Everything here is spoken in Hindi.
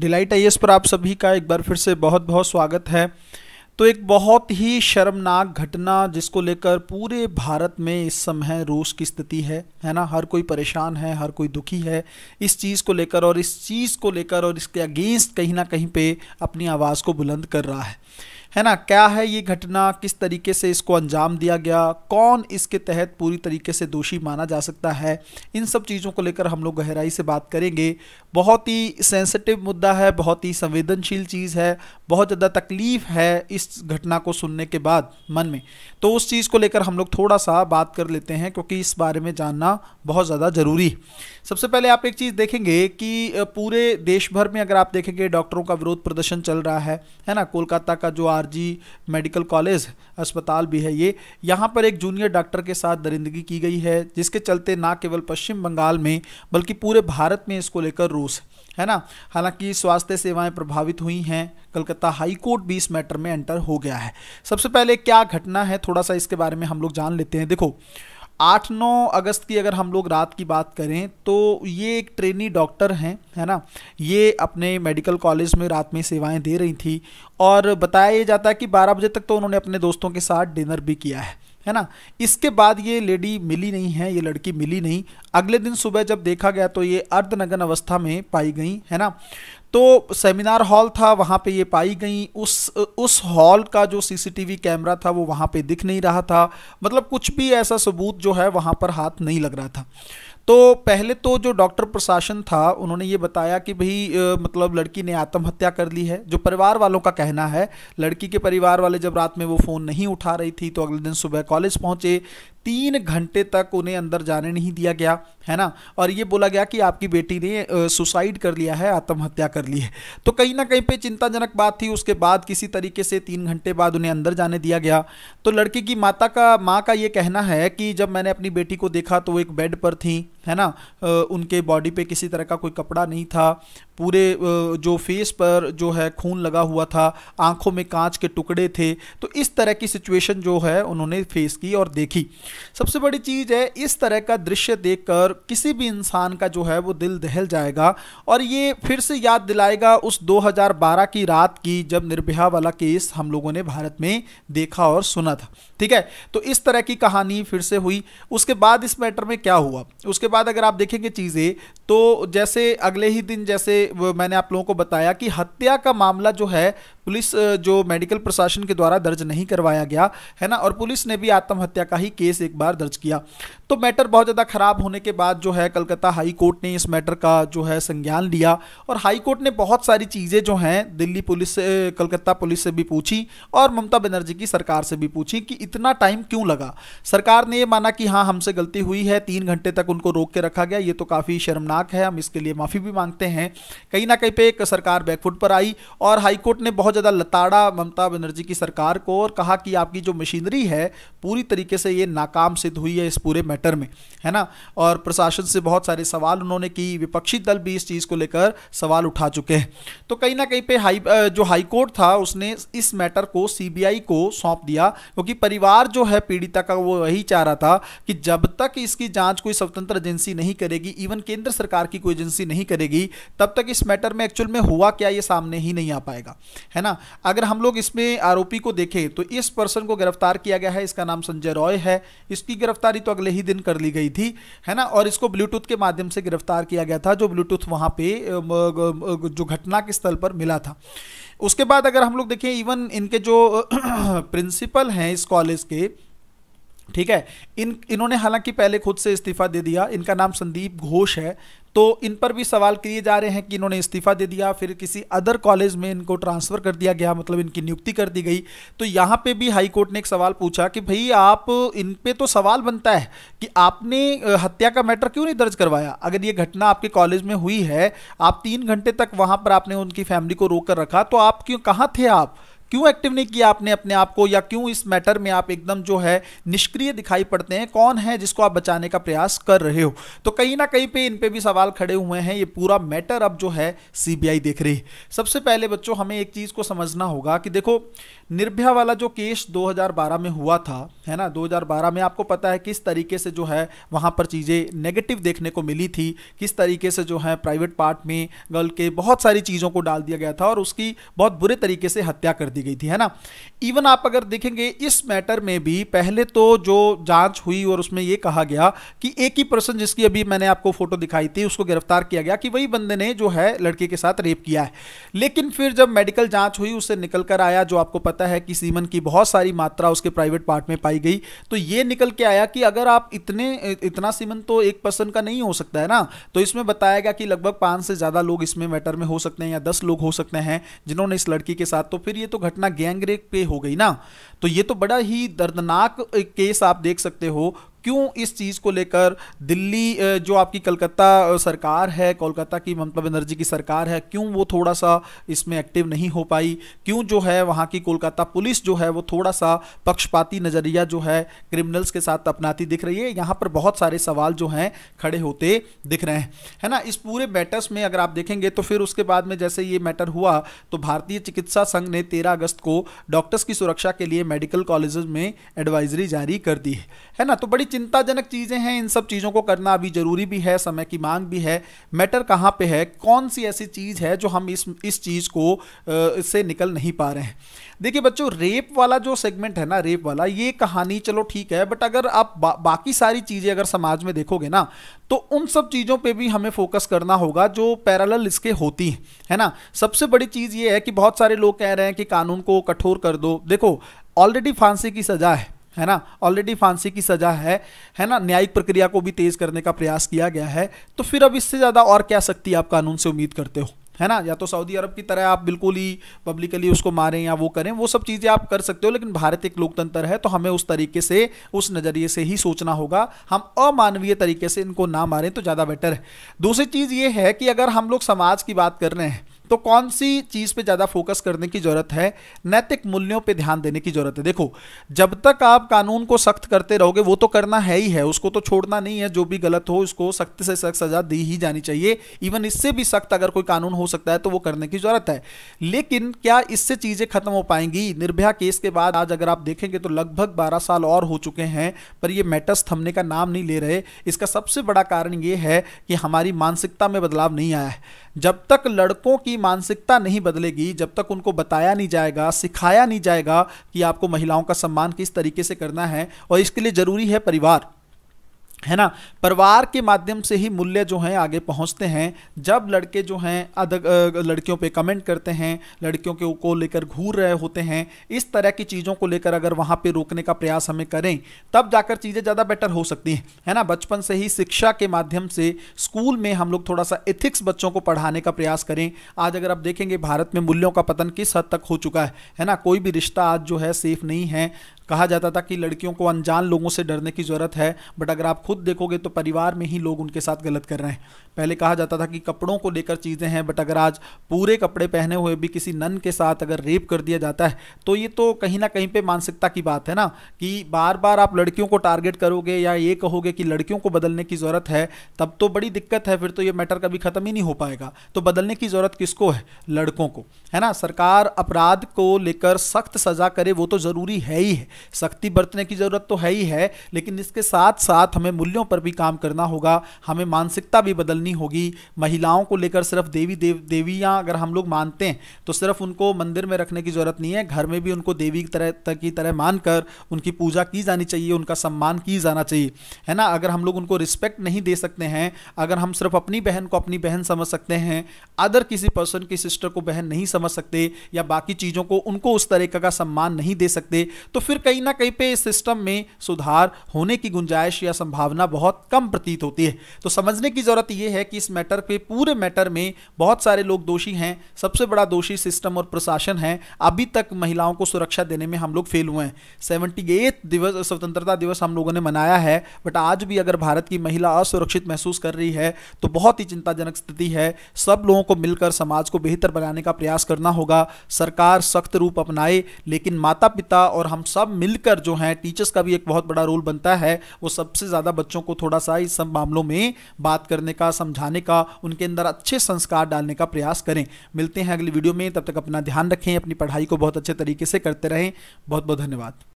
डिलाइट आई पर आप सभी का एक बार फिर से बहुत बहुत स्वागत है तो एक बहुत ही शर्मनाक घटना जिसको लेकर पूरे भारत में इस समय रोष की स्थिति है है ना हर कोई परेशान है हर कोई दुखी है इस चीज़ को लेकर और इस चीज़ को लेकर और इसके अगेंस्ट कहीं ना कहीं पे अपनी आवाज़ को बुलंद कर रहा है है ना क्या है ये घटना किस तरीके से इसको अंजाम दिया गया कौन इसके तहत पूरी तरीके से दोषी माना जा सकता है इन सब चीज़ों को लेकर हम लोग गहराई से बात करेंगे बहुत ही सेंसिटिव मुद्दा है बहुत ही संवेदनशील चीज़ है बहुत ज़्यादा तकलीफ़ है इस इस घटना को सुनने के बाद मन में तो उस चीज़ को लेकर हम लोग थोड़ा सा बात कर लेते हैं क्योंकि इस बारे में जानना बहुत ज़्यादा ज़रूरी है सबसे पहले आप एक चीज़ देखेंगे कि पूरे देश भर में अगर आप देखेंगे डॉक्टरों का विरोध प्रदर्शन चल रहा है है ना कोलकाता का जो आर मेडिकल कॉलेज अस्पताल भी है ये यहाँ पर एक जूनियर डॉक्टर के साथ दरिंदगी की गई है जिसके चलते ना केवल पश्चिम बंगाल में बल्कि पूरे भारत में इसको लेकर रोष है ना हालांकि स्वास्थ्य सेवाएं प्रभावित हुई हैं कलकत्ता हाईकोर्ट भी इस मैटर में एंटर मैटर हो गया है सबसे पहले क्या घटना है थोड़ा सा इसके बारे में हम लोग जान लेते हैं देखो आठ नौ अगस्त की अगर हम लोग रात की बात करें तो ये एक ट्रेनी डॉक्टर हैं है ना ये अपने मेडिकल कॉलेज में रात में सेवाएं दे रही थी और बताया ये जाता है कि 12 बजे तक तो उन्होंने अपने दोस्तों के साथ डिनर भी किया है है ना इसके बाद ये लेडी मिली नहीं है ये लड़की मिली नहीं अगले दिन सुबह जब देखा गया तो ये अर्धनगन अवस्था में पाई गई है ना तो सेमिनार हॉल था वहाँ पे ये पाई गई उस उस हॉल का जो सीसीटीवी कैमरा था वो वहाँ पे दिख नहीं रहा था मतलब कुछ भी ऐसा सबूत जो है वहाँ पर हाथ नहीं लग रहा था तो पहले तो जो डॉक्टर प्रशासन था उन्होंने ये बताया कि भाई मतलब लड़की ने आत्महत्या कर ली है जो परिवार वालों का कहना है लड़की के परिवार वाले जब रात में वो फ़ोन नहीं उठा रही थी तो अगले दिन सुबह कॉलेज पहुँचे तीन घंटे तक उन्हें अंदर जाने नहीं दिया गया है ना और ये बोला गया कि आपकी बेटी ने सुसाइड कर लिया है आत्महत्या कर ली है तो कहीं ना कहीं पे चिंताजनक बात थी उसके बाद किसी तरीके से तीन घंटे बाद उन्हें अंदर जाने दिया गया तो लड़की की माता का माँ का ये कहना है कि जब मैंने अपनी बेटी को देखा तो वो एक बेड पर थी है ना उनके बॉडी पे किसी तरह का कोई कपड़ा नहीं था पूरे जो फेस पर जो है खून लगा हुआ था आंखों में कांच के टुकड़े थे तो इस तरह की सिचुएशन जो है उन्होंने फेस की और देखी सबसे बड़ी चीज़ है इस तरह का दृश्य देखकर किसी भी इंसान का जो है वो दिल दहल जाएगा और ये फिर से याद दिलाएगा उस 2012 की रात की जब निर्भया वाला केस हम लोगों ने भारत में देखा और सुना था ठीक है तो इस तरह की कहानी फिर से हुई उसके बाद इस मैटर में क्या हुआ उसके बाद अगर आप देखेंगे चीज़ें तो जैसे अगले ही दिन जैसे मैंने आप लोगों को बताया कि हत्या का मामला जो है पुलिस जो मेडिकल प्रशासन के द्वारा दर्ज नहीं करवाया गया है ना और पुलिस ने भी आत्महत्या का ही केस एक बार दर्ज किया तो मैटर बहुत ज़्यादा ख़राब होने के बाद जो है कलकत्ता हाई कोर्ट ने इस मैटर का जो है संज्ञान लिया और हाई कोर्ट ने बहुत सारी चीज़ें जो हैं दिल्ली पुलिस से कलकत्ता पुलिस से भी पूछी और ममता बनर्जी की सरकार से भी पूछी कि इतना टाइम क्यों लगा सरकार ने ये माना कि हाँ हमसे गलती हुई है तीन घंटे तक उनको रोक के रखा गया ये तो काफ़ी शर्मनाक है हम इसके लिए माफ़ी भी मांगते हैं कहीं ना कहीं पर सरकार बैकफुट पर आई और हाईकोर्ट ने बहुत बहुत ज़्यादा लताड़ा ममता बनर्जी की सरकार को और कहा कि आपकी जो मशीनरी है पूरी तरीके से ये नाकाम सिद्ध हुई है इस पूरे मैटर में है ना और प्रशासन से बहुत सारे सवाल उन्होंने की विपक्षी दल भी इस चीज़ को लेकर सवाल उठा चुके हैं तो कहीं ना कहीं पे हाई जो हाईकोर्ट था उसने इस मैटर को सी को सौंप दिया क्योंकि परिवार जो है पीड़िता का वो यही चाह रहा था कि जब तक इसकी जाँच कोई स्वतंत्र एजेंसी नहीं करेगी इवन केंद्र सरकार की कोई एजेंसी नहीं करेगी तब तक इस मैटर में एक्चुअल में हुआ क्या ये सामने ही नहीं आ पाएगा है है ना अगर हम लोग इसमें आरोपी को देखें तो इस पर्सन को गिरफ्तार किया गया है इसका नाम संजय रॉय है इसकी गिरफ्तारी तो अगले ही दिन कर ली गई थी है ना और इसको ब्लूटूथ के माध्यम से गिरफ्तार किया गया था जो ब्लूटूथ वहाँ पे जो घटना के स्थल पर मिला था उसके बाद अगर हम लोग देखें इवन इनके जो प्रिंसिपल हैं इस कॉलेज के ठीक है इन इन्होंने हालांकि पहले खुद से इस्तीफ़ा दे दिया इनका नाम संदीप घोष है तो इन पर भी सवाल किए जा रहे हैं कि इन्होंने इस्तीफ़ा दे दिया फिर किसी अदर कॉलेज में इनको ट्रांसफ़र कर दिया गया मतलब इनकी नियुक्ति कर दी गई तो यहाँ पे भी हाई कोर्ट ने एक सवाल पूछा कि भाई आप इन पे तो सवाल बनता है कि आपने हत्या का मैटर क्यों नहीं दर्ज करवाया अगर ये घटना आपके कॉलेज में हुई है आप तीन घंटे तक वहाँ पर आपने उनकी फैमिली को रोक कर रखा तो आप क्यों कहाँ थे आप क्यों एक्टिव नहीं किया आपने अपने आप को या क्यों इस मैटर में आप एकदम जो है निष्क्रिय दिखाई पड़ते हैं कौन है जिसको आप बचाने का प्रयास कर रहे हो तो कहीं ना कहीं पे इन पे भी सवाल खड़े हुए हैं ये पूरा मैटर अब जो है सीबीआई देख रही है सबसे पहले बच्चों हमें एक चीज़ को समझना होगा कि देखो निर्भया वाला जो केस 2012 में हुआ था है ना 2012 में आपको पता है किस तरीके से जो है वहाँ पर चीज़ें नेगेटिव देखने को मिली थी किस तरीके से जो है प्राइवेट पार्ट में गर्ल के बहुत सारी चीज़ों को डाल दिया गया था और उसकी बहुत बुरे तरीके से हत्या कर दी दी गई थी है ना इवन आप अगर देखेंगे इस मैटर में भी पहले तो जो जांच हुई और उसमें यह कहा गया कि एक ही पर्सन जिसकी अभी मैंने आपको फोटो दिखाई थी उसको गिरफ्तार किया गया कि वही बंदे ने जो है लड़के के साथ रेप किया है लेकिन फिर जब मेडिकल जांच हुई उससे निकल कर आया जो आपको पता है कि सीमन की बहुत सारी मात्रा उसके प्राइवेट पार्ट में पाई गई तो ये निकल के आया कि अगर आप इतने इतना सीमन तो एक पर्सन का नहीं हो सकता है ना तो इसमें बताया गया कि लगभग पाँच से ज़्यादा लोग इसमें मैटर में हो सकते हैं या दस लोग हो सकते हैं जिन्होंने इस लड़की के साथ तो फिर ये तो घटना गैंगरेप पे हो गई ना तो ये तो बड़ा ही दर्दनाक केस आप देख सकते हो क्यों इस चीज़ को लेकर दिल्ली जो आपकी कलकत्ता सरकार है कोलकाता की ममता मतलब बनर्जी की सरकार है क्यों वो थोड़ा सा इसमें एक्टिव नहीं हो पाई क्यों जो है वहाँ की कोलकाता पुलिस जो है वो थोड़ा सा पक्षपाती नज़रिया जो है क्रिमिनल्स के साथ अपनाती दिख रही है यहाँ पर बहुत सारे सवाल जो हैं खड़े होते दिख रहे हैं है ना इस पूरे मैटर्स में अगर आप देखेंगे तो फिर उसके बाद में जैसे ये मैटर हुआ तो भारतीय चिकित्सा संघ ने तेरह अगस्त को डॉक्टर्स की सुरक्षा के लिए मेडिकल कॉलेज में एडवाइजरी जारी कर दी है ना तो बड़ी चिंताजनक चीज़ें हैं इन सब चीज़ों को करना अभी ज़रूरी भी है समय की मांग भी है मैटर कहाँ पे है कौन सी ऐसी चीज़ है जो हम इस इस चीज़ को इससे निकल नहीं पा रहे हैं देखिए बच्चों रेप वाला जो सेगमेंट है ना रेप वाला ये कहानी चलो ठीक है बट अगर आप बा, बाकी सारी चीज़ें अगर समाज में देखोगे ना तो उन सब चीज़ों पे भी हमें फोकस करना होगा जो पैरल इसके होती हैं है ना सबसे बड़ी चीज़ ये है कि बहुत सारे लोग कह रहे हैं कि कानून को कठोर कर दो देखो ऑलरेडी फांसी की सज़ा है है ना ऑलरेडी फांसी की सज़ा है है ना न्यायिक प्रक्रिया को भी तेज़ करने का प्रयास किया गया है तो फिर अब इससे ज़्यादा और क्या शक्ति आप कानून से उम्मीद करते हो है ना या तो सऊदी अरब की तरह आप बिल्कुल ही पब्लिकली उसको मारें या वो करें वो सब चीज़ें आप कर सकते हो लेकिन भारत एक लोकतंत्र है तो हमें उस तरीके से उस नज़रिए से ही सोचना होगा हम अमानवीय तरीके से इनको ना मारें तो ज़्यादा बेटर है दूसरी चीज़ ये है कि अगर हम लोग समाज की बात कर रहे हैं तो कौन सी चीज़ पे ज़्यादा फोकस करने की ज़रूरत है नैतिक मूल्यों पे ध्यान देने की ज़रूरत है देखो जब तक आप कानून को सख्त करते रहोगे वो तो करना है ही है उसको तो छोड़ना नहीं है जो भी गलत हो उसको सख्त से सख्त सज़ा दी ही जानी चाहिए इवन इससे भी सख्त अगर कोई कानून हो सकता है तो वो करने की ज़रूरत है लेकिन क्या इससे चीज़ें खत्म हो पाएंगी निर्भया केस के बाद आज अगर आप देखेंगे तो लगभग बारह साल और हो चुके हैं पर ये मैटर्स थमने का नाम नहीं ले रहे इसका सबसे बड़ा कारण ये है कि हमारी मानसिकता में बदलाव नहीं आया है जब तक लड़कों की मानसिकता नहीं बदलेगी जब तक उनको बताया नहीं जाएगा सिखाया नहीं जाएगा कि आपको महिलाओं का सम्मान किस तरीके से करना है और इसके लिए ज़रूरी है परिवार है ना परिवार के माध्यम से ही मूल्य जो हैं आगे पहुंचते हैं जब लड़के जो हैं अदग लड़कियों पे कमेंट करते हैं लड़कियों के को लेकर घूर रहे होते हैं इस तरह की चीज़ों को लेकर अगर वहाँ पे रोकने का प्रयास हमें करें तब जाकर चीज़ें ज़्यादा बेटर हो सकती हैं है ना बचपन से ही शिक्षा के माध्यम से स्कूल में हम लोग थोड़ा सा एथिक्स बच्चों को पढ़ाने का प्रयास करें आज अगर आप देखेंगे भारत में मूल्यों का पतन किस हद तक हो चुका है है ना कोई भी रिश्ता आज जो है सेफ नहीं है कहा जाता था कि लड़कियों को अनजान लोगों से डरने की ज़रूरत है बट अगर आप खुद देखोगे तो परिवार में ही लोग उनके साथ गलत कर रहे हैं पहले कहा जाता था कि कपड़ों को लेकर चीज़ें हैं बट अगर आज पूरे कपड़े पहने हुए भी किसी नन के साथ अगर रेप कर दिया जाता है तो ये तो कहीं ना कहीं पर मानसिकता की बात है ना कि बार बार आप लड़कियों को टारगेट करोगे या ये कहोगे कि लड़कियों को बदलने की ज़रूरत है तब तो बड़ी दिक्कत है फिर तो ये मैटर कभी ख़त्म ही नहीं हो पाएगा तो बदलने की ज़रूरत किसको है लड़कों को है ना सरकार अपराध को लेकर सख्त सज़ा करे वो तो ज़रूरी है ही है सख्ती बरतने की ज़रूरत तो है ही है लेकिन इसके साथ साथ हमें मूल्यों पर भी काम करना होगा हमें मानसिकता भी बदलनी होगी महिलाओं को लेकर सिर्फ देवी देव देवियाँ अगर हम लोग मानते हैं तो सिर्फ उनको मंदिर में रखने की ज़रूरत नहीं है घर में भी उनको देवी तरह की तरह मानकर उनकी पूजा की जानी चाहिए उनका सम्मान की जाना चाहिए है ना अगर हम लोग उनको रिस्पेक्ट नहीं दे सकते हैं अगर हम सिर्फ अपनी बहन को अपनी बहन समझ सकते हैं अदर किसी पर्सन की सिस्टर को बहन नहीं समझ सकते या बाकी चीज़ों को उनको उस तरीके का सम्मान नहीं दे सकते तो फिर कहीं ना कहीं पे इस सिस्टम में सुधार होने की गुंजाइश या संभावना बहुत कम प्रतीत होती है तो समझने की ज़रूरत यह है कि इस मैटर पे पूरे मैटर में बहुत सारे लोग दोषी हैं सबसे बड़ा दोषी सिस्टम और प्रशासन है अभी तक महिलाओं को सुरक्षा देने में हम लोग फेल हुए हैं सेवेंटी दिवस स्वतंत्रता दिवस हम लोगों ने मनाया है बट आज भी अगर भारत की महिला असुरक्षित महसूस कर रही है तो बहुत ही चिंताजनक स्थिति है सब लोगों को मिलकर समाज को बेहतर बनाने का प्रयास करना होगा सरकार सख्त रूप अपनाए लेकिन माता पिता और हम सब मिलकर जो है टीचर्स का भी एक बहुत बड़ा रोल बनता है वो सबसे ज़्यादा बच्चों को थोड़ा सा इस सब मामलों में बात करने का समझाने का उनके अंदर अच्छे संस्कार डालने का प्रयास करें मिलते हैं अगली वीडियो में तब तक अपना ध्यान रखें अपनी पढ़ाई को बहुत अच्छे तरीके से करते रहें बहुत बहुत धन्यवाद